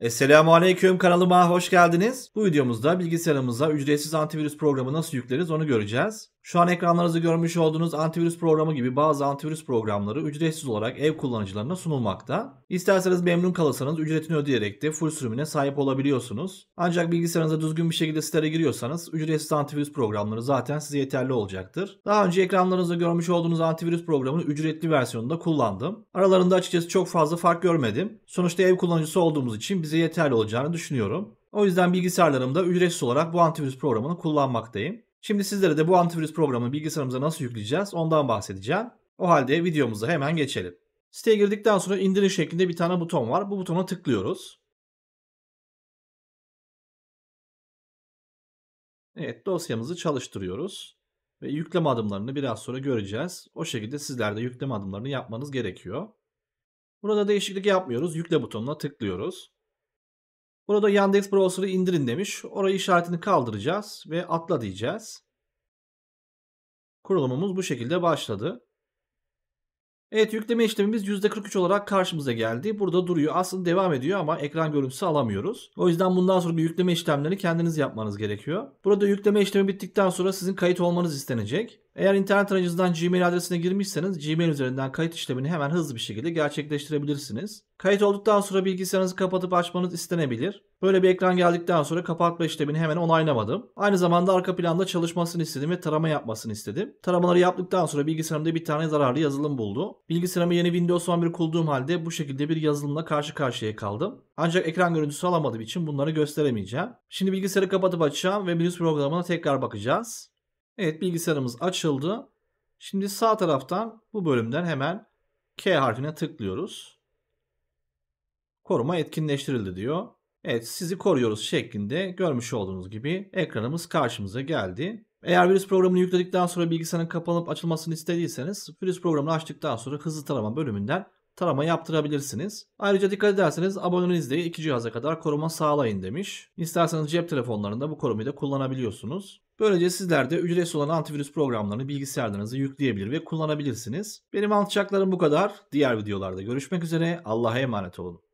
Esselamu Aleyküm kanalıma hoş geldiniz. Bu videomuzda bilgisayarımıza ücretsiz antivirüs programı nasıl yükleriz onu göreceğiz. Şu an ekranlarınızda görmüş olduğunuz antivirüs programı gibi bazı antivirüs programları ücretsiz olarak ev kullanıcılarına sunulmakta. İsterseniz memnun kalırsanız ücretini ödeyerek de full sürümüne sahip olabiliyorsunuz. Ancak bilgisayarınıza düzgün bir şekilde sitelere giriyorsanız ücretsiz antivirüs programları zaten size yeterli olacaktır. Daha önce ekranlarınızda görmüş olduğunuz antivirüs programını ücretli versiyonunda kullandım. Aralarında açıkçası çok fazla fark görmedim. Sonuçta ev kullanıcısı olduğumuz için bize yeterli olacağını düşünüyorum. O yüzden bilgisayarlarımda ücretsiz olarak bu antivirüs programını kullanmaktayım. Şimdi sizlere de bu antivirüs programını bilgisayarımıza nasıl yükleyeceğiz ondan bahsedeceğim. O halde videomuza hemen geçelim. Siteye girdikten sonra indirin şeklinde bir tane buton var. Bu butona tıklıyoruz. Evet dosyamızı çalıştırıyoruz. Ve yükleme adımlarını biraz sonra göreceğiz. O şekilde sizler de yükleme adımlarını yapmanız gerekiyor. Burada değişiklik yapmıyoruz. Yükle butonuna tıklıyoruz. Burada Yandex Browser'ı indirin demiş. Orayı işaretini kaldıracağız ve atla diyeceğiz. Kurulumumuz bu şekilde başladı. Evet yükleme işlemimiz %43 olarak karşımıza geldi. Burada duruyor. Aslında devam ediyor ama ekran görüntüsü alamıyoruz. O yüzden bundan sonra yükleme işlemlerini kendiniz yapmanız gerekiyor. Burada yükleme işlemi bittikten sonra sizin kayıt olmanız istenecek. Eğer internet aracınızdan Gmail adresine girmişseniz Gmail üzerinden kayıt işlemini hemen hızlı bir şekilde gerçekleştirebilirsiniz. Kayıt olduktan sonra bilgisayarınızı kapatıp açmanız istenebilir. Böyle bir ekran geldikten sonra kapatma işlemini hemen onaylamadım. Aynı zamanda arka planda çalışmasını istedim ve tarama yapmasını istedim. Taramaları yaptıktan sonra bilgisayarımda bir tane zararlı yazılım buldu. Bilgisayarıma yeni Windows 11 kurduğum halde bu şekilde bir yazılımla karşı karşıya kaldım. Ancak ekran görüntüsü alamadığım için bunları gösteremeyeceğim. Şimdi bilgisayarı kapatıp açacağım ve Linux programına tekrar bakacağız. Evet bilgisayarımız açıldı. Şimdi sağ taraftan bu bölümden hemen K harfine tıklıyoruz. Koruma etkinleştirildi diyor. Evet sizi koruyoruz şeklinde görmüş olduğunuz gibi ekranımız karşımıza geldi. Eğer virüs programını yükledikten sonra bilgisayarın kapanıp açılmasını istediyseniz virüs programını açtıktan sonra hızlı tarama bölümünden tarama yaptırabilirsiniz. Ayrıca dikkat ederseniz aboneniz iki cihaza kadar koruma sağlayın demiş. İsterseniz cep telefonlarında bu korumayı da kullanabiliyorsunuz. Böylece sizler de ücretsiz olan antivirüs programlarını bilgisayarlarınıza yükleyebilir ve kullanabilirsiniz. Benim anlatacaklarım bu kadar. Diğer videolarda görüşmek üzere. Allah'a emanet olun.